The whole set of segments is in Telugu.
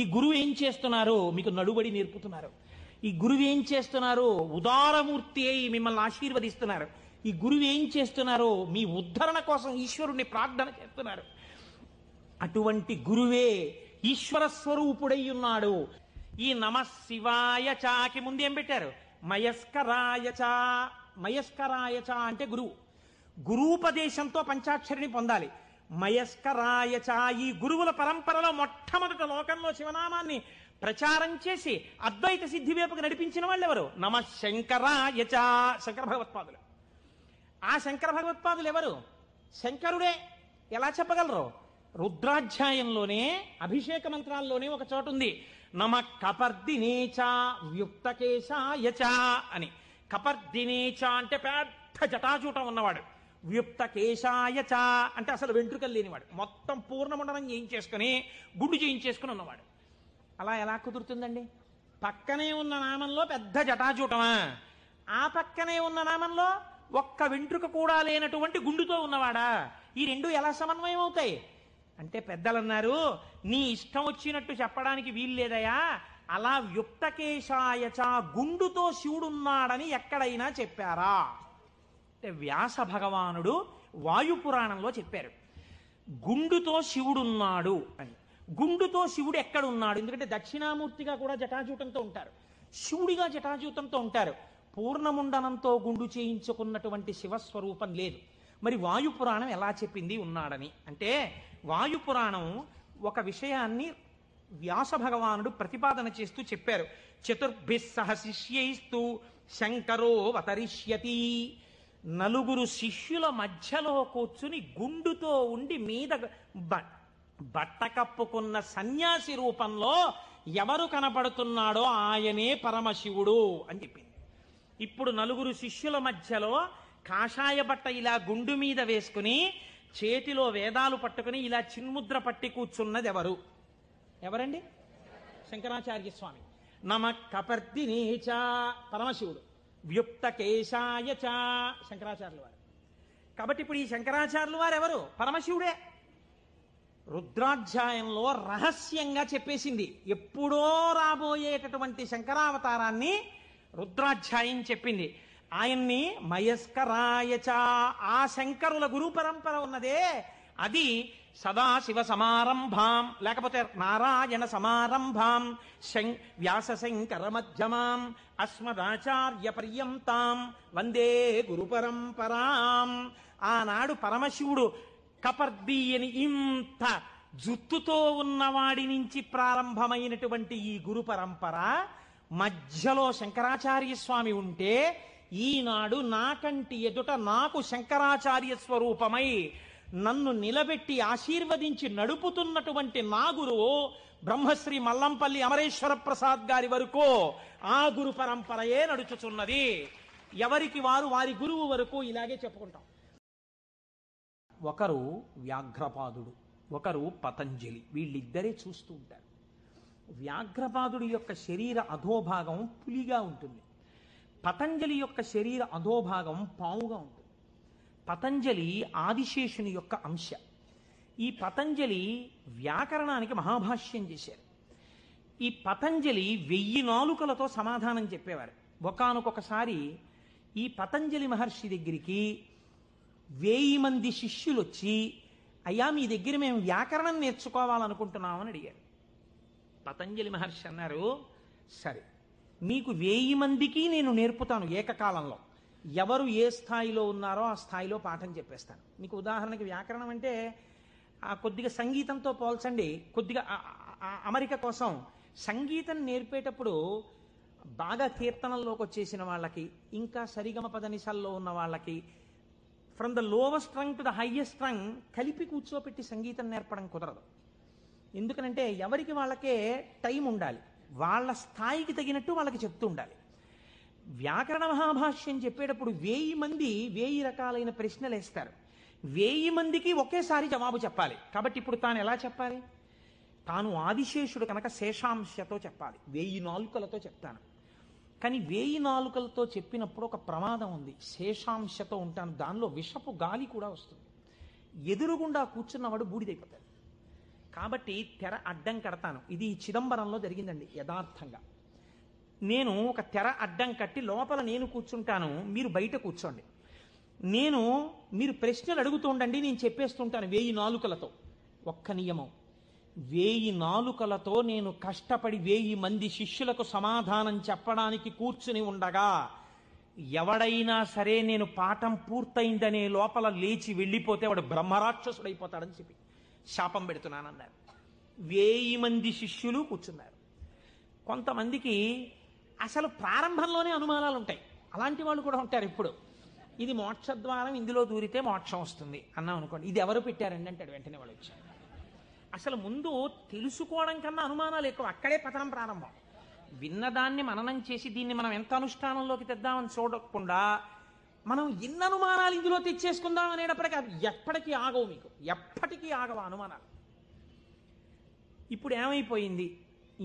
ఈ గురువు ఏం చేస్తున్నారో మీకు నడుబడి నేర్పుతున్నారు ఈ గురువు ఏం చేస్తున్నారో ఉదారమూర్తి అయి మిమ్మల్ని ఆశీర్వదిస్తున్నారు ఈ గురువు ఏం చేస్తున్నారో మీ ఉద్ధరణ కోసం ఈశ్వరుణ్ణి ప్రార్థన చేస్తున్నారు అటువంటి గురువే ఈశ్వర స్వరూపుడై ఉన్నాడు ఈ నమ శివాయ చాకి ముందు ఏం పెట్టారు మయస్కరాయ చా మయస్కరాయ చా అంటే గురువు గురూపదేశంతో పంచాక్షరిని పొందాలి మయస్కరాయ ఈ గురువుల పరంపరలో మొట్టమొదట లోకంలో శివనామాన్ని ప్రచారం చేసి అద్వైత సిద్ధి వైపుకు నడిపించిన వాళ్ళు ఎవరు నమ శంకరాయ చా శంకర భగవత్పాదులు ఆ శంకర భగవత్పాదులు ఎవరు శంకరుడే ఎలా చెప్పగలరు రుద్రాధ్యాయంలోనే అభిషేక మంత్రాల్లోనే ఒక చోటు ఉంది నమ కపర్దినేచ వ్యుక్తకేశాయచ అని కపర్దినేచ అంటే పెద్ద జటాజూటం ఉన్నవాడు వ్యుప్త కేశాయ చ అంటే అసలు వెంట్రుకలు లేనివాడు మొత్తం పూర్ణముండనం చేయించేసుకుని గుండు చేయించేసుకుని ఉన్నవాడు అలా ఎలా కుదురుతుందండి పక్కనే ఉన్న నామంలో పెద్ద జటాజూటమా ఆ పక్కనే ఉన్న నామంలో ఒక్క వెంట్రుక కూడా లేనటువంటి గుండుతో ఉన్నవాడా ఈ రెండు ఎలా సమన్వయం అవుతాయి అంటే పెద్దలన్నారు నీ ఇష్టం వచ్చినట్టు చెప్పడానికి వీల్లేదయా అలా వ్యుప్తకేశాయచ గుండుతో శివుడున్నాడని ఎక్కడైనా చెప్పారా అంటే వ్యాస భగవానుడు వాయుపురాణంలో చెప్పారు గుండుతో శివుడున్నాడు అని గుండుతో శివుడు ఎక్కడ ఉన్నాడు ఎందుకంటే దక్షిణామూర్తిగా కూడా జటాజూటంతో ఉంటారు శివుడిగా జటాజూటంతో ఉంటారు పూర్ణముండనంతో గుండు చేయించుకున్నటువంటి శివస్వరూపం లేదు మరి వాయుపురాణం ఎలా చెప్పింది ఉన్నాడని అంటే వాయుపురాణం ఒక విషయాన్ని వ్యాస భగవానుడు ప్రతిపాదన చేస్తూ చెప్పారు చతుర్భిస్సహ శిష్యైస్తూ శంకరో అవతరిష్యతి నలుగురు శిష్యుల మధ్యలో కూర్చుని గుండుతో ఉండి మీద బట్ట కప్పుకున్న సన్యాసి రూపంలో ఎవరు కనపడుతున్నాడో ఆయనే పరమశివుడు అని చెప్పింది ఇప్పుడు నలుగురు శిష్యుల మధ్యలో కాషాయ బట్ట ఇలా గుండు మీద వేసుకుని చేతిలో వేదాలు పట్టుకుని ఇలా చిన్ముద్ర పట్టి కూర్చున్నది ఎవరు ఎవరండి శంకరాచార్య స్వామి నమ కపర్దినేచ పరమశివుడు కేశాయ చా శంకరాచార్యుల వారు కాబట్టి ఇప్పుడు ఈ శంకరాచార్యుల వారు ఎవరు పరమశివుడే రుద్రాధ్యాయంలో రహస్యంగా చెప్పేసింది ఎప్పుడో రాబోయేటటువంటి శంకరావతారాన్ని రుద్రాధ్యాయం చెప్పింది ఆయన్ని మయస్కరాయచ ఆ శంకరుల గురు పరంపర ఉన్నదే అది సదాశివ సమారంభాం లేకపోతే నారాయణ సమారంభాం శం శంకర మధ్యమాం అస్మదాచార్య పర్యంతాం వందే గురు పరంపరాం ఆనాడు పరమశివుడు కపర్దీయని అని ఇంత జుత్తుతో ఉన్నవాడి నుంచి ప్రారంభమైనటువంటి ఈ గురు పరంపర మధ్యలో శంకరాచార్య స్వామి ఉంటే ఈనాడు నాకంటి ఎదుట నాకు శంకరాచార్య స్వరూపమై నన్ను నిలబెట్టి ఆశీర్వదించి నడుపుతున్నటువంటి నా గురువు బ్రహ్మశ్రీ మల్లంపల్లి అమరేశ్వర ప్రసాద్ గారి వరకు ఆ గురు పరంపరయే నడుచుచున్నది ఎవరికి వారు వారి గురువు వరకు ఇలాగే చెప్పుకుంటాం ఒకరు వ్యాఘ్రపాదుడు ఒకరు పతంజలి వీళ్ళిద్దరే చూస్తూ ఉంటారు వ్యాఘ్రపాదుడి యొక్క శరీర అధోభాగం పులిగా ఉంటుంది పతంజలి యొక్క శరీర అధోభాగం పావుగా ఉంటుంది పతంజలి ఆదిశేషుని యొక్క అంశ ఈ పతంజలి వ్యాకరణానికి మహాభాష్యం చేశారు ఈ పతంజలి వెయ్యి నాలుకలతో సమాధానం చెప్పేవారు ఒకనొకొకసారి ఈ పతంజలి మహర్షి దగ్గరికి వేయి మంది శిష్యులు వచ్చి అయ్యా మీ దగ్గర మేము వ్యాకరణం నేర్చుకోవాలనుకుంటున్నామని అడిగారు పతంజలి మహర్షి అన్నారు సరే మీకు వేయి మందికి నేను నేర్పుతాను ఏకకాలంలో ఎవరు ఏ స్థాయిలో ఉన్నారో ఆ స్థాయిలో పాఠం చెప్పేస్తాను మీకు ఉదాహరణకి వ్యాకరణం అంటే ఆ కొద్దిగా సంగీతంతో పోల్చండి కొద్దిగా అమరిక కోసం సంగీతం నేర్పేటప్పుడు బాగా కీర్తనల్లోకి వచ్చేసిన వాళ్ళకి ఇంకా సరిగమ పద నిశాల్లో ఉన్న వాళ్ళకి from the lowest rung to the highest rung కలిపి కూర్చోపెట్టి సంగీతం నేర్పడం కుదరదు ఎందుకనంటే ఎవరికి వాళ్ళకే టైం ఉండాలి వాళ్ళ స్థాయికి తగినట్టు వాళ్ళకి చెప్తూ ఉండాలి వ్యాకరణ మహాభాష్యం చెప్పేటప్పుడు వేయి మంది వేయి రకాలైన ప్రశ్నలు వేస్తారు వేయి మందికి ఒకేసారి జవాబు చెప్పాలి కాబట్టి ఇప్పుడు తాను ఎలా చెప్పాలి తాను ఆదిశేషుడు కనుక శేషాంశతో చెప్పాలి వేయి నాలుకలతో చెప్తాను కానీ వేయి నాలుకలతో చెప్పినప్పుడు ఒక ప్రమాదం ఉంది శేషాంశతో ఉంటాను దానిలో విషపు గాలి కూడా వస్తుంది ఎదురుగుండా కూర్చున్నవాడు బూడిదైపోతాడు కాబట్టి తెర అడ్డం కడతాను ఇది చిదంబరంలో జరిగిందండి యథార్థంగా నేను ఒక తెర అడ్డం కట్టి లోపల నేను కూర్చుంటాను మీరు బయట కూర్చోండి నేను మీరు ప్రశ్నలు అడుగుతుండండి నేను చెప్పేస్తుంటాను వేయి నాలుకలతో ఒక్క నియమం వేయి నాలుకలతో నేను కష్టపడి వేయి మంది శిష్యులకు సమాధానం చెప్పడానికి కూర్చుని ఉండగా ఎవడైనా సరే నేను పాఠం పూర్తయిందనే లోపల లేచి వెళ్ళిపోతే వాడు బ్రహ్మరాక్షసుడైపోతాడని చెప్పి శాపం పెడుతున్నానన్నారు వేయి మంది శిష్యులు కూర్చున్నారు కొంతమందికి అసలు ప్రారంభంలోనే అనుమానాలు ఉంటాయి అలాంటి వాళ్ళు కూడా ఉంటారు ఇప్పుడు ఇది మోక్షద్వారం ఇందులో దూరితే మోక్షం వస్తుంది అన్నాం అనుకోండి ఇది ఎవరు పెట్టారండి అంటాడు వెంటనే వాళ్ళు వచ్చారు అసలు ముందు తెలుసుకోవడం కన్నా అనుమానాలు ఎక్కువ అక్కడే పతనం ప్రారంభం విన్నదాన్ని మననం చేసి దీన్ని మనం ఎంత అనుష్ఠానంలోకి తెద్దామని చూడకుండా మనం ఎన్ని అనుమానాలు ఇందులో తెచ్చేసుకుందాం అనేటప్పటికీ అవి ఎప్పటికీ ఆగవు మీకు ఎప్పటికీ ఆగవు అనుమానాలు ఇప్పుడు ఏమైపోయింది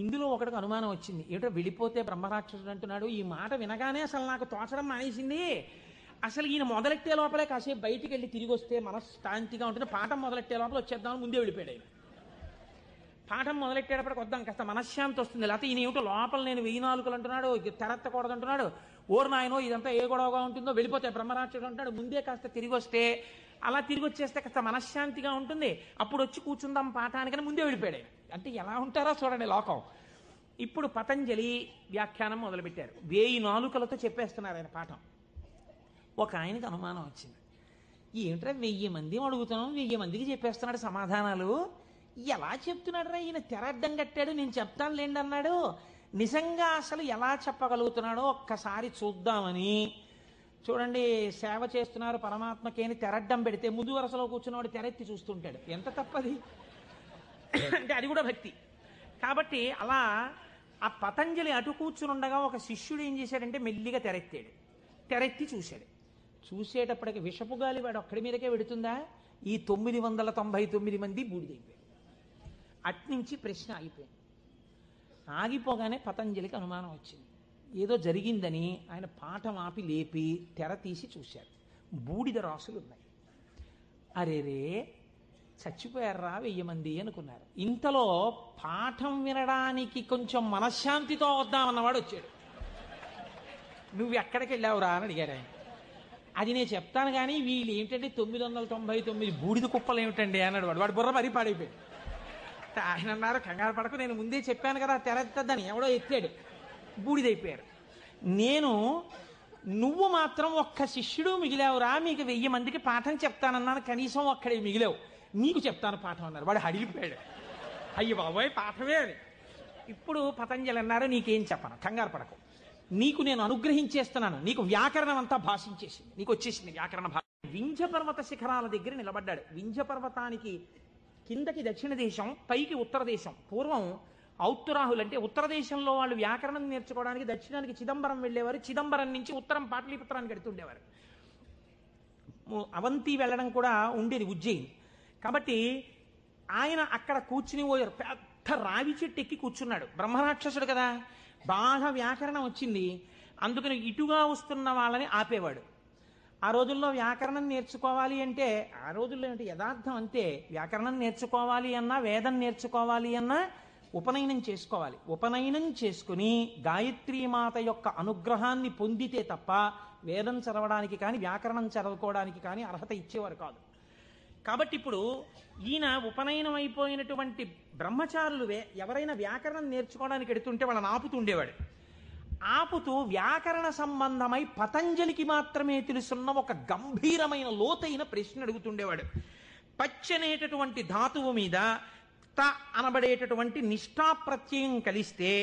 ఇందులో ఒకటికి అనుమానం వచ్చింది ఏమిటో వెళ్ళిపోతే బ్రహ్మరాక్షసుడు అంటున్నాడు ఈ మాట వినగానే అసలు నాకు తోచడం మానేసింది అసలు ఈయన మొదలెట్టే లోపలే కాసేపు బయటికి వెళ్ళి తిరిగి వస్తే మనశ్శాంతిగా ఉంటుంది పాఠం మొదలెట్టే లోపల వచ్చేద్దామని ముందే వెళ్ళిపోయాడు ఆయన పాఠం మొదలెట్టేటప్పటికి వద్దాం కాస్త మనశ్శాంతి వస్తుంది లేకపోతే ఈయన ఏమిటో లోపల నేను వెయ్యి నాలుగులు అంటున్నాడు తెరత్తకూడదు అంటున్నాడు ఓరు నాయనో ఇదంతా ఏ గొడవగా ఉంటుందో వెళ్ళిపోతే బ్రహ్మరాక్షసుడు అంటాడు ముందే కాస్త తిరిగి వస్తే అలా తిరిగి వచ్చేస్తే కాస్త మనశ్శాంతిగా ఉంటుంది అప్పుడు వచ్చి కూర్చుందాం పాఠానికని ముందే వెళ్ళిపోయాడు అంటే ఎలా ఉంటారో చూడండి లోకం ఇప్పుడు పతంజలి వ్యాఖ్యానం మొదలుపెట్టారు వేయి నాలుకలతో చెప్పేస్తున్నారు ఆయన పాఠం ఒక ఆయనకి అనుమానం వచ్చింది ఏమిట్రా వెయ్యి మంది అడుగుతున్నాం వెయ్యి మందికి చెప్పేస్తున్నాడు సమాధానాలు ఎలా చెప్తున్నాడు రా ఈయన తెరడ్డం కట్టాడు నేను చెప్తాను లేండి అన్నాడు నిజంగా అసలు ఎలా చెప్పగలుగుతున్నాడో ఒక్కసారి చూద్దామని చూడండి సేవ చేస్తున్నారు పరమాత్మకేని తెరడ్డం పెడితే ముందు వరసలో కూర్చున్నవాడు తెరెత్తి చూస్తుంటాడు ఎంత తప్పది అంటే అది కూడా భక్తి కాబట్టి అలా ఆ పతంజలి అటు కూర్చుని ఉండగా ఒక శిష్యుడు ఏం చేశాడంటే మెల్లిగా తెరెత్తాడు తెరెత్తి చూశాడు చూసేటప్పటికి విషపు గాలి వాడు ఒక్కడి మీదకే పెడుతుందా ఈ తొమ్మిది వందల తొంభై తొమ్మిది మంది బూడిదైపోయారు అట్నుంచి ప్రశ్న ఆగిపోయింది ఆగిపోగానే పతంజలికి అనుమానం వచ్చింది ఏదో జరిగిందని ఆయన పాఠం ఆపి లేపి తెర తీసి చూశారు బూడిద రాసులు ఉన్నాయి అరే రే చచ్చిపోయారా వెయ్యి మంది అనుకున్నారు ఇంతలో పాఠం వినడానికి కొంచెం మనశ్శాంతితో వద్దామన్నవాడు వచ్చాడు నువ్వు ఎక్కడికి వెళ్ళావురా అని అడిగారు ఆయన అది నేను చెప్తాను కానీ వీళ్ళు ఏంటంటే తొమ్మిది వందల తొంభై తొమ్మిది బూడిద కుప్పలు ఏమిటండి అన్నాడు వాడు వాడు బుర్ర మరీ పాడైపోయాడు ఆయన అన్నారు కంగారు పడకు నేను ముందే చెప్పాను కదా తెరద్దని ఎవడో ఎత్తాడు బూడిదైపోయారు నేను నువ్వు మాత్రం ఒక్క శిష్యుడు మిగిలావురా మీకు వెయ్యి మందికి పాఠం చెప్తానన్నాను కనీసం ఒక్కడే మిగిలావు నీకు చెప్తాను పాఠం అన్నారు వాడు హడిలిపోయాడు అయ్యి బాబోయ్ పాఠమే అని ఇప్పుడు పతంజలి అన్నారు నీకేం చెప్పను కంగారు పడకు నీకు నేను అనుగ్రహించేస్తున్నాను నీకు వ్యాకరణం అంతా భాషించేసింది నీకు వచ్చేసింది వ్యాకరణ భాష వింజ పర్వత శిఖరాల దగ్గర నిలబడ్డాడు వింజ పర్వతానికి కిందకి దక్షిణ దేశం పైకి ఉత్తర దేశం పూర్వం ఔత్తరాహులు అంటే ఉత్తర దేశంలో వాళ్ళు వ్యాకరణం నేర్చుకోవడానికి దక్షిణానికి చిదంబరం వెళ్ళేవారు చిదంబరం నుంచి ఉత్తరం పాటలీపుత్రానికి ఎడుతుండేవారు అవంతి వెళ్ళడం కూడా ఉండేది ఉజ్జయిని కాబట్టి ఆయన అక్కడ కూర్చుని పోయారు పెద్ద రావి చెట్టు ఎక్కి కూర్చున్నాడు బ్రహ్మరాక్షసుడు కదా బాగా వ్యాకరణం వచ్చింది అందుకని ఇటుగా వస్తున్న వాళ్ళని ఆపేవాడు ఆ రోజుల్లో వ్యాకరణం నేర్చుకోవాలి అంటే ఆ రోజుల్లో ఏంటి యథార్థం అంతే వ్యాకరణం నేర్చుకోవాలి అన్నా వేదం నేర్చుకోవాలి అన్నా ఉపనయనం చేసుకోవాలి ఉపనయనం చేసుకుని మాత యొక్క అనుగ్రహాన్ని పొందితే తప్ప వేదం చదవడానికి కానీ వ్యాకరణం చదవుకోవడానికి కానీ అర్హత ఇచ్చేవారు కాదు కాబట్టి ఇప్పుడు ఈయన ఉపనయనం అయిపోయినటువంటి బ్రహ్మచారులు ఎవరైనా వ్యాకరణం నేర్చుకోవడానికి ఎడుతుంటే వాళ్ళని ఆపుతుండేవాడు ఆపుతూ వ్యాకరణ సంబంధమై పతంజలికి మాత్రమే తెలుసున్న ఒక గంభీరమైన లోతైన ప్రశ్న అడుగుతుండేవాడు పచ్చనేటటువంటి ధాతువు మీద త అనబడేటటువంటి నిష్ఠాప్రత్యయం కలిస్తే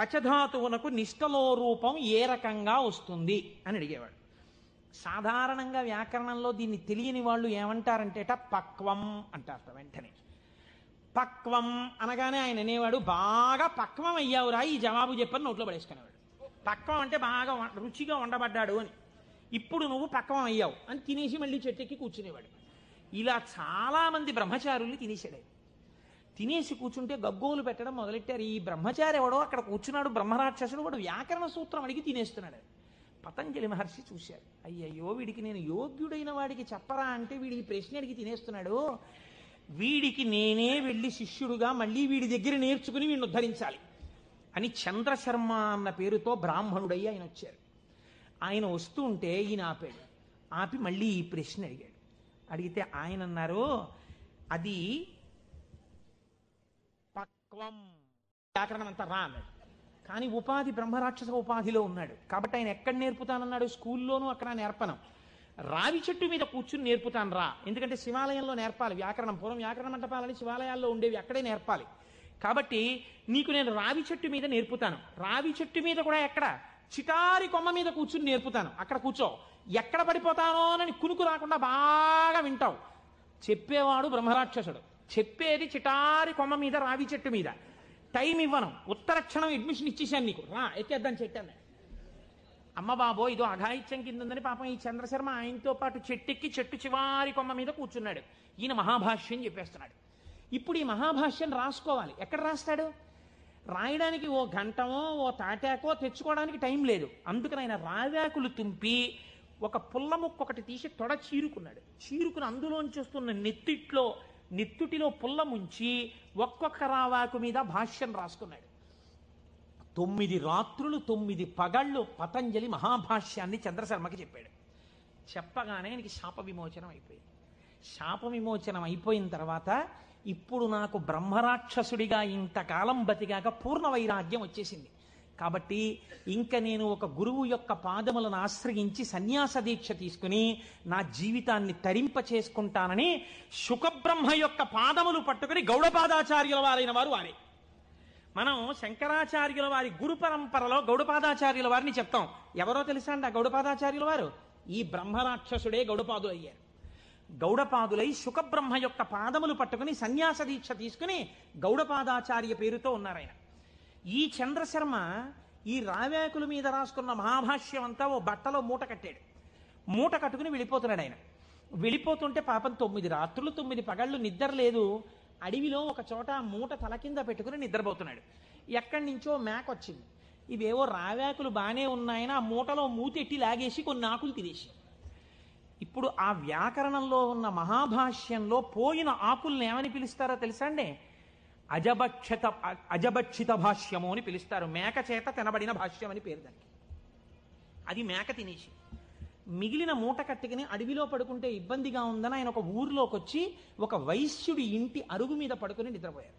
పచధాతువునకు నిష్టలో రూపం ఏ రకంగా వస్తుంది అని అడిగేవాడు సాధారణంగా వ్యాకరణంలో దీన్ని తెలియని వాళ్ళు ఏమంటారంటేట పక్వం అంటారు వెంటనే పక్వం అనగానే ఆయన అనేవాడు బాగా పక్వం అయ్యావురా ఈ జవాబు చెప్పని నోట్లో పడేసుకునేవాడు పక్వం అంటే బాగా రుచిగా వండబడ్డాడు అని ఇప్పుడు నువ్వు పక్వం అయ్యావు అని తినేసి మళ్ళీ చెట్టెక్కి కూర్చునేవాడు ఇలా చాలామంది బ్రహ్మచారుల్ని తినేసాడు తినేసి కూర్చుంటే గగ్గోలు పెట్టడం మొదలెట్టారు ఈ బ్రహ్మచారి ఎవడో అక్కడ కూర్చున్నాడు బ్రహ్మరాక్షసుడు వాడు వ్యాకరణ సూత్రం అడిగి తినేస్తున్నాడు పతంజలి మహర్షి చూశారు అయ్యయ్యో వీడికి నేను యోగ్యుడైన వాడికి చెప్పరా అంటే వీడికి ప్రశ్న అడిగి తినేస్తున్నాడు వీడికి నేనే వెళ్ళి శిష్యుడుగా మళ్ళీ వీడి దగ్గర నేర్చుకుని వీడిని ఉద్ధరించాలి అని చంద్రశర్మ అన్న పేరుతో బ్రాహ్మణుడయ్యి ఆయన వచ్చారు ఆయన వస్తూ ఉంటే ఈయన ఆపాడు ఆపి మళ్ళీ ఈ ప్రశ్న అడిగాడు అడిగితే ఆయన అన్నారు అది పక్వం వ్యాకరణం అంతా రా అన్నాడు కానీ ఉపాధి బ్రహ్మరాక్షస ఉపాధిలో ఉన్నాడు కాబట్టి ఆయన ఎక్కడ నేర్పుతానన్నాడు స్కూల్లోనూ అక్కడ నేర్పనం రావి చెట్టు మీద కూర్చుని నేర్పుతాను రా ఎందుకంటే శివాలయంలో నేర్పాలి వ్యాకరణం పూర్వం వ్యాకరణ మంటపాలని శివాలయాల్లో ఉండేవి అక్కడే నేర్పాలి కాబట్టి నీకు నేను రావి చెట్టు మీద నేర్పుతాను రావి చెట్టు మీద కూడా ఎక్కడ చిటారి కొమ్మ మీద కూర్చుని నేర్పుతాను అక్కడ కూర్చో ఎక్కడ పడిపోతానో అని కునుకు రాకుండా బాగా వింటావు చెప్పేవాడు బ్రహ్మరాక్షసుడు చెప్పేది చిటారి కొమ్మ మీద రావి చెట్టు మీద టైం ఇవ్వను ఉత్తర క్షణం అడ్మిషన్ ఇచ్చేసాను నీకు రా ఎక్కేద్దాం చెట్టాను అమ్మ బాబో ఇదో అఘాయిత్యం ఉందని పాపం ఈ చంద్రశర్మ ఆయనతో పాటు చెట్టెక్కి చెట్టు చివారి కొమ్మ మీద కూర్చున్నాడు ఈయన మహాభాష్యం చెప్పేస్తున్నాడు ఇప్పుడు ఈ మహాభాష్యం రాసుకోవాలి ఎక్కడ రాస్తాడు రాయడానికి ఓ గంటమో ఓ తాటాకో తెచ్చుకోవడానికి టైం లేదు అందుకని ఆయన రావ్యాకులు తుంపి ఒక పుల్ల ముక్కొకటి తీసి తొడ చీరుకున్నాడు చీరుకుని అందులోంచి వస్తున్న నెత్తిట్లో నిత్తుటిలో పుల్ల ముంచి ఒక్కొక్క రావాకు మీద భాష్యం రాసుకున్నాడు తొమ్మిది రాత్రులు తొమ్మిది పగళ్ళు పతంజలి మహాభాష్యాన్ని చంద్రశర్మకి చెప్పాడు చెప్పగానే ఆయనకి శాప విమోచనం అయిపోయింది శాప విమోచనం అయిపోయిన తర్వాత ఇప్పుడు నాకు బ్రహ్మరాక్షసుడిగా ఇంతకాలం బతికాక పూర్ణ వైరాగ్యం వచ్చేసింది కాబట్టి ఇంక నేను ఒక గురువు యొక్క పాదములను ఆశ్రయించి సన్యాస దీక్ష తీసుకుని నా జీవితాన్ని తరింప చేసుకుంటానని సుఖబ్రహ్మ యొక్క పాదములు పట్టుకుని గౌడపాదాచార్యుల వారైన వారు వారే మనం శంకరాచార్యుల వారి గురు పరంపరలో గౌడపాదాచార్యుల వారిని చెప్తాం ఎవరో తెలుసా అండి ఆ గౌడపాదాచార్యుల వారు ఈ బ్రహ్మరాక్షసుడే గౌడపాదులు అయ్యారు గౌడపాదులై సుఖబ్రహ్మ యొక్క పాదములు పట్టుకుని సన్యాస దీక్ష తీసుకుని గౌడపాదాచార్య పేరుతో ఉన్నారాయన ఈ చంద్రశర్మ ఈ రావ్యాకుల మీద రాసుకున్న మహాభాష్యం అంతా ఓ బట్టలో మూట కట్టాడు మూట కట్టుకుని వెళ్ళిపోతున్నాడు ఆయన వెళ్ళిపోతుంటే పాపం తొమ్మిది రాత్రులు తొమ్మిది పగళ్ళు నిద్ర లేదు అడవిలో ఒక చోట మూట తల కింద పెట్టుకుని నిద్రపోతున్నాడు ఎక్కడి నుంచో మేక వచ్చింది ఇవేవో రావ్యాకులు బాగానే ఉన్నాయని ఆ మూటలో మూతెట్టి లాగేసి కొన్ని ఆకులు తినేసి ఇప్పుడు ఆ వ్యాకరణంలో ఉన్న మహాభాష్యంలో పోయిన ఆకుల్ని ఏమని పిలుస్తారో తెలుసా అండి అజభక్షత అజభక్షిత భాష్యము అని పిలుస్తారు మేక చేత తినబడిన భాష్యం అని పేరు దానికి అది మేక తినేసి మిగిలిన మూట కట్టుకుని అడవిలో పడుకుంటే ఇబ్బందిగా ఉందని ఆయన ఒక ఊర్లోకి వచ్చి ఒక వైశ్యుడి ఇంటి అరుగు మీద పడుకుని నిద్రపోయారు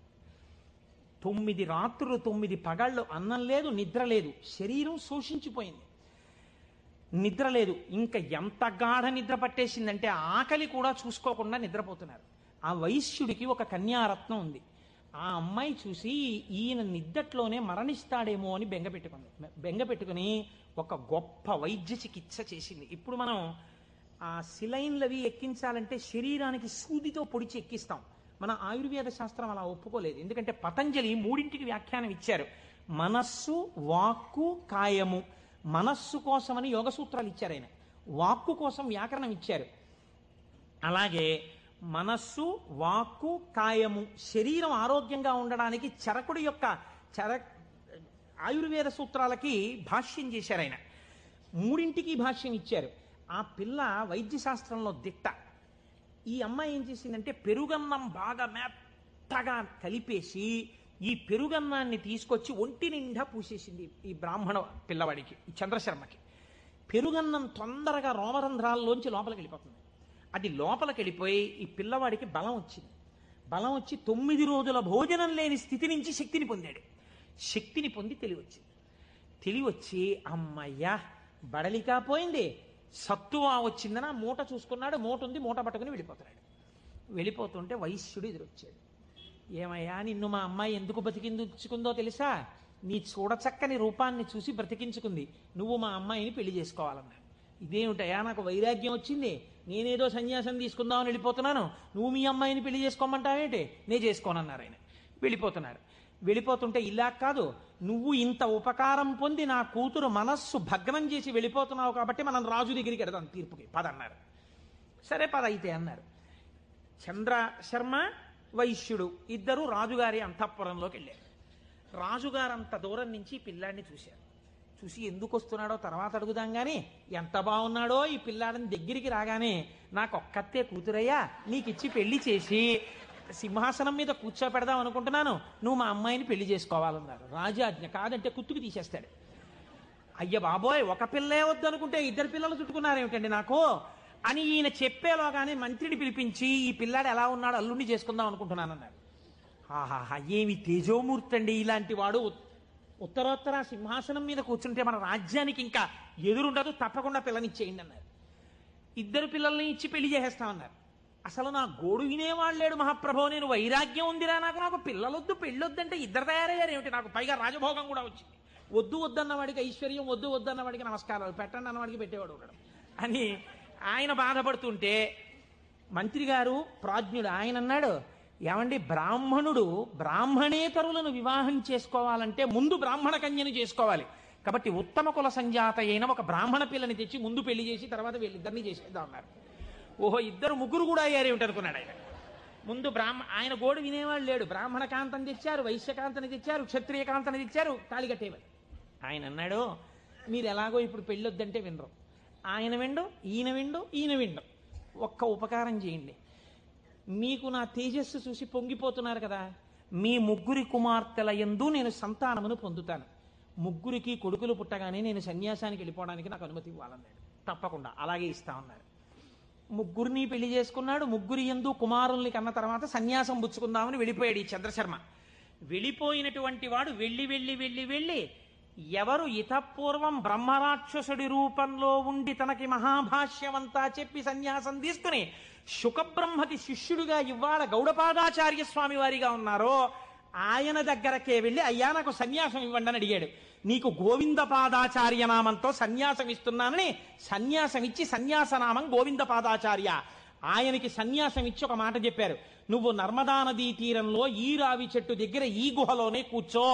తొమ్మిది రాత్రులు తొమ్మిది పగళ్ళు అన్నం లేదు నిద్ర లేదు శరీరం శోషించిపోయింది నిద్ర లేదు ఇంకా ఎంత గాఢ నిద్ర పట్టేసిందంటే ఆకలి కూడా చూసుకోకుండా నిద్రపోతున్నారు ఆ వైశ్యుడికి ఒక కన్యారత్నం ఉంది ఆ అమ్మాయి చూసి ఈయన నిద్దట్లోనే మరణిస్తాడేమో అని బెంగ పెట్టుకుంది బెంగ పెట్టుకుని ఒక గొప్ప వైద్య చికిత్స చేసింది ఇప్పుడు మనం ఆ సిలైన్లవి అవి ఎక్కించాలంటే శరీరానికి సూదితో పొడిచి ఎక్కిస్తాం మన ఆయుర్వేద శాస్త్రం అలా ఒప్పుకోలేదు ఎందుకంటే పతంజలి మూడింటికి వ్యాఖ్యానం ఇచ్చారు మనస్సు వాక్కు కాయము మనస్సు కోసమని యోగ సూత్రాలు ఇచ్చారు ఆయన వాక్కు కోసం వ్యాకరణం ఇచ్చారు అలాగే మనస్సు వాక్కు కాయము శరీరం ఆరోగ్యంగా ఉండడానికి చరకుడి యొక్క చర ఆయుర్వేద సూత్రాలకి భాష్యం చేశారు ఆయన మూడింటికి భాష్యం ఇచ్చారు ఆ పిల్ల వైద్యశాస్త్రంలో దిట్ట ఈ అమ్మాయి ఏం చేసిందంటే పెరుగన్నం బాగా మెత్తగా కలిపేసి ఈ పెరుగన్నాన్ని తీసుకొచ్చి ఒంటి నిండా పూసేసింది ఈ బ్రాహ్మణ పిల్లవాడికి ఈ చంద్రశర్మకి పెరుగన్నం తొందరగా రోమరంధ్రాల్లోంచి లోపలికి వెళ్ళిపోతుంది అది లోపలికి వెళ్ళిపోయి ఈ పిల్లవాడికి బలం వచ్చింది బలం వచ్చి తొమ్మిది రోజుల భోజనం లేని స్థితి నుంచి శక్తిని పొందాడు శక్తిని పొంది తెలివచ్చింది తెలివచ్చి అమ్మయ్యా బడలి పోయింది సత్తువా వచ్చిందన మూట చూసుకున్నాడు మూట ఉంది మూట పట్టుకుని వెళ్ళిపోతున్నాడు వెళ్ళిపోతుంటే వైశ్యుడు ఎదురొచ్చాడు ఏమయ్యా నిన్ను మా అమ్మాయి ఎందుకు బ్రతికించుకుందో తెలుసా నీ చూడచక్కని రూపాన్ని చూసి బ్రతికించుకుంది నువ్వు మా అమ్మాయిని పెళ్లి చేసుకోవాలన్నాడు ఇదేమిటయా నాకు వైరాగ్యం వచ్చింది నేనేదో సన్యాసం తీసుకుందామని వెళ్ళిపోతున్నాను నువ్వు మీ అమ్మాయిని పెళ్లి చేసుకోమంటావేంటి నే చేసుకోనన్నారు ఆయన వెళ్ళిపోతున్నారు వెళ్ళిపోతుంటే ఇలా కాదు నువ్వు ఇంత ఉపకారం పొంది నా కూతురు మనస్సు భగ్నం చేసి వెళ్ళిపోతున్నావు కాబట్టి మనం రాజు దగ్గరికి వెళ్దాం తీర్పుకి పద అన్నారు సరే పద అయితే అన్నారు చంద్ర శర్మ వైశ్యుడు ఇద్దరు రాజుగారి అంతఃపురంలోకి వెళ్ళారు రాజుగారంత దూరం నుంచి పిల్లాన్ని చూశారు చూసి ఎందుకు వస్తున్నాడో తర్వాత అడుగుదాం కానీ ఎంత బాగున్నాడో ఈ పిల్లాడిని దగ్గరికి రాగానే నాకు ఒక్కతే కూతురయ్యా నీకు ఇచ్చి పెళ్లి చేసి సింహాసనం మీద కూర్చోపెడదాం అనుకుంటున్నాను నువ్వు మా అమ్మాయిని పెళ్లి చేసుకోవాలన్నారు రాజాజ్ఞ కాదంటే కుత్తుకు తీసేస్తాడు అయ్య బాబోయ్ ఒక పిల్లే వద్దనుకుంటే ఇద్దరు పిల్లలు చుట్టుకున్నారేమిటండి నాకు అని ఈయన చెప్పేలోగానే మంత్రిని పిలిపించి ఈ పిల్లాడు ఎలా ఉన్నాడు అల్లుండి చేసుకుందాం అనుకుంటున్నాను అనుకుంటున్నానన్నాడు ఆహాహా ఏమి తేజోమూర్తి అండి ఇలాంటి వాడు ఉత్తరోత్తర సింహాసనం మీద కూర్చుంటే మన రాజ్యానికి ఇంకా ఎదురుండదు తప్పకుండా పిల్లనిచ్చేయండి అన్నారు ఇద్దరు పిల్లల్ని ఇచ్చి పెళ్లి చేసేస్తామన్నారు అసలు నా గోడు వినేవాళ్ళేడు మహాప్రభో నేను వైరాగ్యం ఉందిరా నాకు నాకు పిల్లలొద్దు పెళ్ళొద్దంటే ఇద్దరు తయారయ్యారు ఏమిటి నాకు పైగా రాజభోగం కూడా వచ్చింది వద్దు వద్దన్నవాడికి ఐశ్వర్యం వద్దు వద్దన్నవాడికి నమస్కారాలు పెట్టండి అన్నవాడికి పెట్టేవాడు ఉండడం అని ఆయన బాధపడుతుంటే మంత్రి గారు ప్రాజ్ఞుడు ఆయన అన్నాడు ఏమండి బ్రాహ్మణుడు బ్రాహ్మణేతరులను వివాహం చేసుకోవాలంటే ముందు బ్రాహ్మణ కన్యను చేసుకోవాలి కాబట్టి ఉత్తమ కుల సంజాత అయిన ఒక బ్రాహ్మణ పిల్లని తెచ్చి ముందు పెళ్లి చేసి తర్వాత వీళ్ళిద్దరిని చేసేద్దాం అన్నారు ఓహో ఇద్దరు ముగ్గురు కూడా అయ్యారు అనుకున్నాడు ఆయన ముందు బ్రాహ్మ ఆయన గోడు వినేవాడు లేడు బ్రాహ్మణ కాంతని తెచ్చారు వైశ్యకాంతని తెచ్చారు క్షత్రియ తెచ్చారు తాళిగట్టేవారు ఆయన అన్నాడు మీరు ఎలాగో ఇప్పుడు పెళ్ళొద్దంటే వినరు ఆయన విండు ఈయన విండు ఈయన విండు ఒక్క ఉపకారం చేయండి మీకు నా తేజస్సు చూసి పొంగిపోతున్నారు కదా మీ ముగ్గురి కుమార్తెల ఎందు నేను సంతానమును పొందుతాను ముగ్గురికి కొడుకులు పుట్టగానే నేను సన్యాసానికి వెళ్ళిపోవడానికి నాకు అనుమతి ఇవ్వాలన్నాడు తప్పకుండా అలాగే ఇస్తా ఉన్నారు ముగ్గురిని పెళ్లి చేసుకున్నాడు ముగ్గురి ఎందు కుమారుల్ని కన్న తర్వాత సన్యాసం పుచ్చుకుందామని వెళ్ళిపోయాడు ఈ చంద్రశర్మ వెళ్ళిపోయినటువంటి వాడు వెళ్ళి వెళ్ళి వెళ్ళి వెళ్ళి ఎవరు ఇతపూర్వం బ్రహ్మరాక్షసుడి రూపంలో ఉండి తనకి మహాభాష్యమంతా చెప్పి సన్యాసం తీసుకుని శుకబ్రహ్మకి శిష్యుడిగా ఇవాళ గౌడపాదాచార్య స్వామి వారిగా ఉన్నారో ఆయన దగ్గరకే వెళ్ళి అయ్యా నాకు సన్యాసం ఇవ్వండి అని అడిగాడు నీకు గోవింద పాదాచార్య నామంతో సన్యాసం ఇస్తున్నానని సన్యాసం ఇచ్చి సన్యాసనామం గోవింద పాదాచార్య ఆయనకి సన్యాసం ఇచ్చి ఒక మాట చెప్పారు నువ్వు నర్మదా నదీ తీరంలో ఈ రావి చెట్టు దగ్గర ఈ గుహలోనే కూర్చో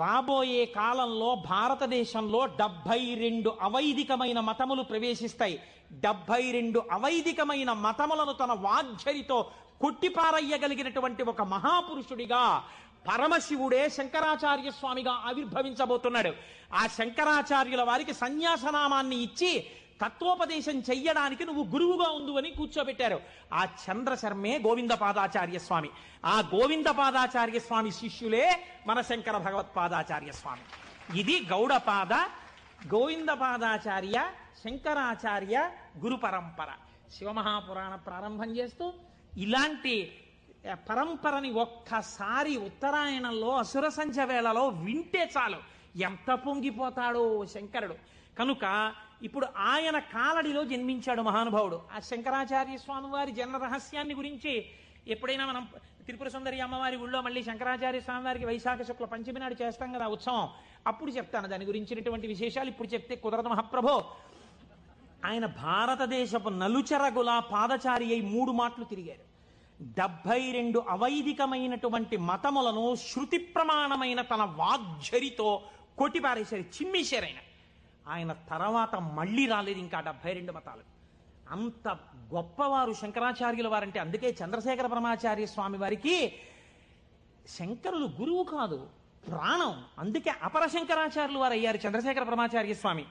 రాబోయే కాలంలో భారతదేశంలో డెబ్బై రెండు అవైదికమైన మతములు ప్రవేశిస్తాయి డెబ్బై రెండు అవైదికమైన మతములను తన వాగ్ఛరితో కొట్టిపారయ్యగలిగినటువంటి ఒక మహాపురుషుడిగా పరమశివుడే శంకరాచార్య స్వామిగా ఆవిర్భవించబోతున్నాడు ఆ శంకరాచార్యుల వారికి సన్యాసనామాన్ని ఇచ్చి తత్వోపదేశం చెయ్యడానికి నువ్వు గురువుగా ఉండు అని కూర్చోబెట్టారు ఆ చంద్రశర్మే గోవింద పాదాచార్య స్వామి ఆ గోవింద పాదాచార్య స్వామి శిష్యులే మన శంకర భగవత్పాదాచార్య స్వామి ఇది గౌడపాద గోవిందపాదాచార్య శంకరాచార్య గురు పరంపర శివమహాపురాణ ప్రారంభం చేస్తూ ఇలాంటి పరంపరని ఒక్కసారి ఉత్తరాయణంలో అసుర సంచ వేళలో వింటే చాలు ఎంత పొంగిపోతాడో శంకరుడు కనుక ఇప్పుడు ఆయన కాలడిలో జన్మించాడు మహానుభావుడు ఆ శంకరాచార్య స్వామి వారి జన్మ రహస్యాన్ని గురించి ఎప్పుడైనా మనం త్రిపుర సుందరి అమ్మవారి ఊళ్ళో మళ్ళీ శంకరాచార్య స్వామి వారికి వైశాఖ శుక్ల పంచమి నాడు చేస్తాం కదా ఉత్సవం అప్పుడు చెప్తాను దాని గురించినటువంటి విశేషాలు ఇప్పుడు చెప్తే కుదరదు మహాప్రభో ఆయన భారతదేశపు నలుచరగుల పాదచారి అయి మూడు మాటలు తిరిగారు డెబ్బై రెండు అవైదికమైనటువంటి మతములను శృతి ప్రమాణమైన తన వాగ్జరితో కొట్టిపారేశారు చిమ్మేశారు ఆయన ఆయన తర్వాత మళ్ళీ రాలేదు ఇంకా డెబ్బై రెండు మతాలు అంత గొప్పవారు శంకరాచార్యుల వారంటే అందుకే చంద్రశేఖర పరమాచార్య స్వామి వారికి శంకరులు గురువు కాదు ప్రాణం అందుకే అపర శంకరాచార్యులు వారు అయ్యారు చంద్రశేఖర పరమాచార్య స్వామి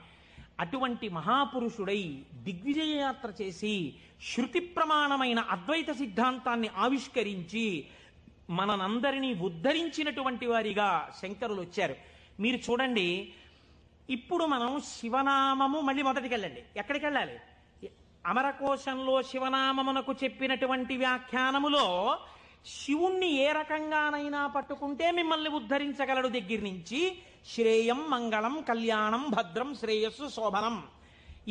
అటువంటి మహాపురుషుడై దిగ్విజయ యాత్ర చేసి శృతి ప్రమాణమైన అద్వైత సిద్ధాంతాన్ని ఆవిష్కరించి మనందరినీ ఉద్ధరించినటువంటి వారిగా శంకరులు వచ్చారు మీరు చూడండి ఇప్పుడు మనం శివనామము మళ్ళీ మొదటికి వెళ్ళండి ఎక్కడికి వెళ్ళాలి అమరకోశంలో శివనామమునకు చెప్పినటువంటి వ్యాఖ్యానములో శివుణ్ణి ఏ రకంగానైనా పట్టుకుంటే మిమ్మల్ని ఉద్ధరించగలడు దగ్గర నుంచి శ్రేయం మంగళం కళ్యాణం భద్రం శ్రేయస్సు శోభనం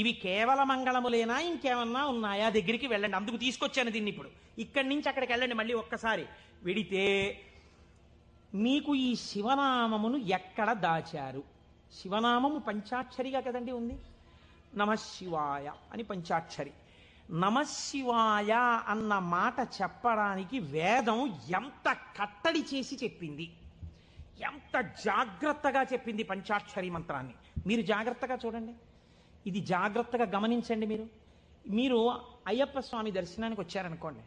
ఇవి కేవల మంగళములేనా ఇంకేమన్నా ఉన్నాయా దగ్గరికి వెళ్ళండి అందుకు తీసుకొచ్చాను దీన్ని ఇప్పుడు ఇక్కడి నుంచి అక్కడికి వెళ్ళండి మళ్ళీ ఒక్కసారి వెడితే మీకు ఈ శివనామమును ఎక్కడ దాచారు శివనామము పంచాక్షరిగా కదండి ఉంది శివాయ అని పంచాక్షరి శివాయ అన్న మాట చెప్పడానికి వేదం ఎంత కట్టడి చేసి చెప్పింది ఎంత జాగ్రత్తగా చెప్పింది పంచాక్షరి మంత్రాన్ని మీరు జాగ్రత్తగా చూడండి ఇది జాగ్రత్తగా గమనించండి మీరు మీరు అయ్యప్ప స్వామి దర్శనానికి వచ్చారనుకోండి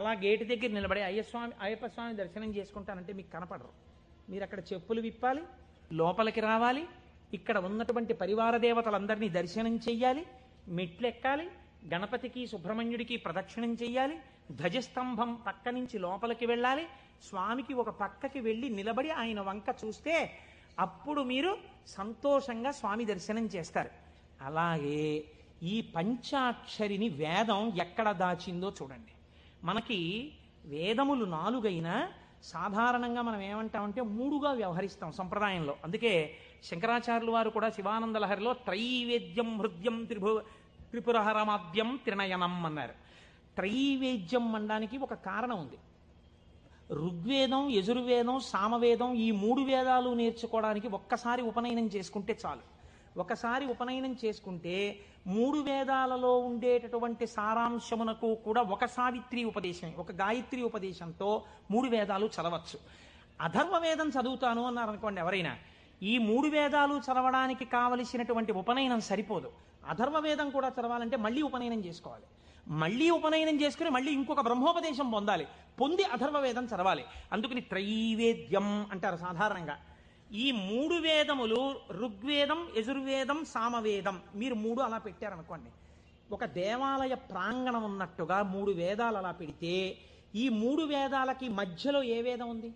అలా గేటు దగ్గర నిలబడి అయ్యస్వామి అయ్యప్ప స్వామి దర్శనం చేసుకుంటానంటే మీకు కనపడరు మీరు అక్కడ చెప్పులు విప్పాలి లోపలికి రావాలి ఇక్కడ ఉన్నటువంటి పరివార దేవతలందరినీ దర్శనం చెయ్యాలి మెట్లెక్కాలి గణపతికి సుబ్రహ్మణ్యుడికి ప్రదక్షిణం చెయ్యాలి ధ్వజస్తంభం పక్క నుంచి లోపలికి వెళ్ళాలి స్వామికి ఒక పక్కకి వెళ్ళి నిలబడి ఆయన వంక చూస్తే అప్పుడు మీరు సంతోషంగా స్వామి దర్శనం చేస్తారు అలాగే ఈ పంచాక్షరిని వేదం ఎక్కడ దాచిందో చూడండి మనకి వేదములు నాలుగైనా సాధారణంగా మనం ఏమంటామంటే మూడుగా వ్యవహరిస్తాం సంప్రదాయంలో అందుకే శంకరాచార్యులు వారు కూడా శివానందలహరిలో త్రైవేద్యం హృద్యం త్రిభు త్రిపురహరమాద్యం త్రినయనం అన్నారు త్రైవేద్యం అనడానికి ఒక కారణం ఉంది ఋగ్వేదం యజుర్వేదం సామవేదం ఈ మూడు వేదాలు నేర్చుకోవడానికి ఒక్కసారి ఉపనయనం చేసుకుంటే చాలు ఒకసారి ఉపనయనం చేసుకుంటే మూడు వేదాలలో ఉండేటటువంటి సారాంశమునకు కూడా ఒక సావిత్రి ఉపదేశం ఒక గాయత్రి ఉపదేశంతో మూడు వేదాలు చదవచ్చు వేదం చదువుతాను అన్నారు అనుకోండి ఎవరైనా ఈ మూడు వేదాలు చదవడానికి కావలసినటువంటి ఉపనయనం సరిపోదు వేదం కూడా చదవాలంటే మళ్ళీ ఉపనయనం చేసుకోవాలి మళ్ళీ ఉపనయనం చేసుకుని మళ్ళీ ఇంకొక బ్రహ్మోపదేశం పొందాలి పొంది వేదం చదవాలి అందుకని త్రైవేద్యం అంటారు సాధారణంగా ఈ మూడు వేదములు ఋగ్వేదం యజుర్వేదం సామవేదం మీరు మూడు అలా పెట్టారనుకోండి ఒక దేవాలయ ప్రాంగణం ఉన్నట్టుగా మూడు వేదాలు అలా పెడితే ఈ మూడు వేదాలకి మధ్యలో ఏ వేదం ఉంది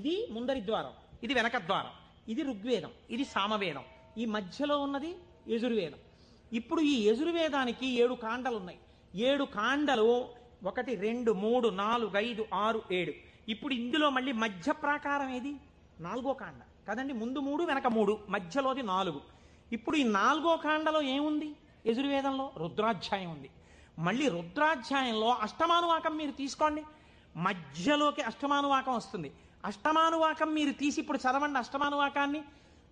ఇది ముందరి ద్వారం ఇది వెనక ద్వారం ఇది ఋగ్వేదం ఇది సామవేదం ఈ మధ్యలో ఉన్నది యజుర్వేదం ఇప్పుడు ఈ యజుర్వేదానికి ఏడు కాండలు ఉన్నాయి ఏడు కాండలు ఒకటి రెండు మూడు నాలుగు ఐదు ఆరు ఏడు ఇప్పుడు ఇందులో మళ్ళీ మధ్య ప్రాకారం ఏది నాలుగో కాండ కదండి ముందు మూడు వెనక మూడు మధ్యలోది నాలుగు ఇప్పుడు ఈ నాలుగో కాండలో ఏముంది యజుర్వేదంలో రుద్రాధ్యాయం ఉంది మళ్ళీ రుద్రాధ్యాయంలో అష్టమానువాకం మీరు తీసుకోండి మధ్యలోకి అష్టమానువాకం వస్తుంది అష్టమానువాకం మీరు తీసి ఇప్పుడు చదవండి అష్టమానువాకాన్ని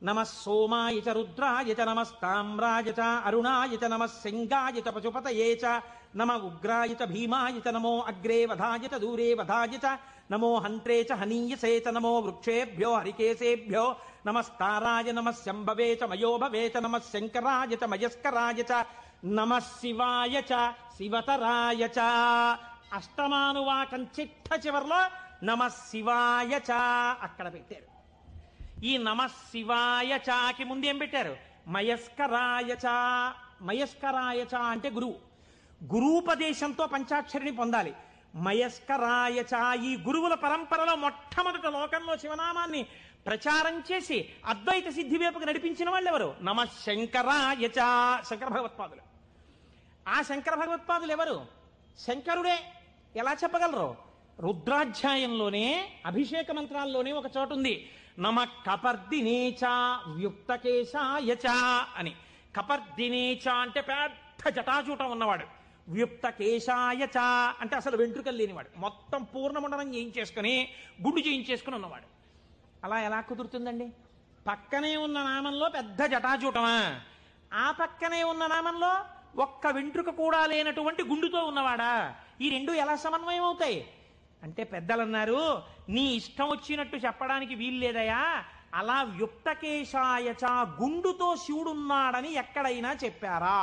నమ సోమాయ చ రుద్రాయ చ నమస్తామ్రాయ చ అరుణాయ చ నమ సింగాయ చ పశుపతయే చ నమ ఉగ్రాయ చ భీమాయ చ నమో అగ్రే వధాయ చ దూరే వధాయ చ నమో హంత్రే చ హనీయసే చ నమో వృక్షేభ్యో హరికేశేభ్యో నమస్తారాయ నమ శంభవే చ మయోభవే చ నమ శంకరాయ చ మయస్కరాయ చ నమ శివాయ చ శివతరాయ చ అష్టమానువాకం చిట్ట చివర్లో నమ శివాయ చ అక్కడ పెట్టారు ఈ నమ శివాయ చాకి ముందు ఏం పెట్టారు మయస్కరాయ చా మయస్కరాయ చా అంటే గురువు గురూపదేశంతో పంచాక్షరిని పొందాలి మయస్కరాయ చా ఈ గురువుల పరంపరలో మొట్టమొదట లోకంలో శివనామాన్ని ప్రచారం చేసి అద్వైత సిద్ధి వైపుకు నడిపించిన వాళ్ళు ఎవరు నమ శంకరాయ చా శంకర భగవత్పాదులు ఆ శంకర భగవత్పాదులు ఎవరు శంకరుడే ఎలా చెప్పగలరు రుద్రాధ్యాయంలోనే అభిషేక మంత్రాల్లోనే ఒక చోటు ఉంది నమ కపర్దినేచ వ్యుక్తకేశాయచ అని కపర్దినేచ అంటే పెద్ద జటాజూటం ఉన్నవాడు వ్యుక్తకేశాయచ అంటే అసలు వెంట్రుకలు లేనివాడు మొత్తం పూర్ణముండనం చేయించేసుకుని గుండు చేయించేసుకుని ఉన్నవాడు అలా ఎలా కుదురుతుందండి పక్కనే ఉన్న నామంలో పెద్ద జటాజూటమా ఆ పక్కనే ఉన్న నామంలో ఒక్క వెంట్రుక కూడా లేనటువంటి గుండుతో ఉన్నవాడా ఈ రెండు ఎలా సమన్వయం అవుతాయి అంటే పెద్దలన్నారు నీ ఇష్టం వచ్చినట్టు చెప్పడానికి వీల్లేదయా అలా వ్యుక్తకేశాయచ గుండుతో శివుడున్నాడని ఎక్కడైనా చెప్పారా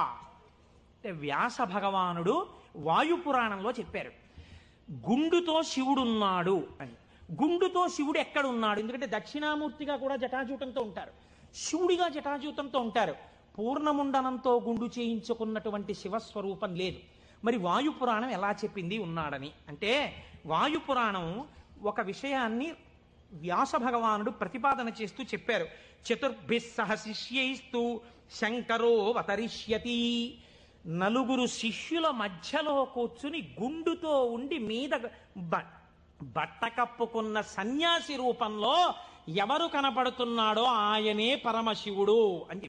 అంటే వ్యాస భగవానుడు వాయుపురాణంలో చెప్పారు గుండుతో శివుడున్నాడు అని గుండుతో శివుడు ఎక్కడున్నాడు ఎందుకంటే దక్షిణామూర్తిగా కూడా జటాజూటంతో ఉంటారు శివుడిగా జటాజూటంతో ఉంటారు పూర్ణముండనంతో గుండు చేయించుకున్నటువంటి శివస్వరూపం లేదు మరి వాయుపురాణం ఎలా చెప్పింది ఉన్నాడని అంటే వాయుపురాణం ఒక విషయాన్ని వ్యాస భగవానుడు ప్రతిపాదన చేస్తూ చెప్పారు చతుర్భిస్సహ సహ శంకరో అవతరిష్యతి నలుగురు శిష్యుల మధ్యలో కూర్చుని గుండుతో ఉండి మీద బట్ట కప్పుకున్న సన్యాసి రూపంలో ఎవరు కనపడుతున్నాడో ఆయనే పరమశివుడు అని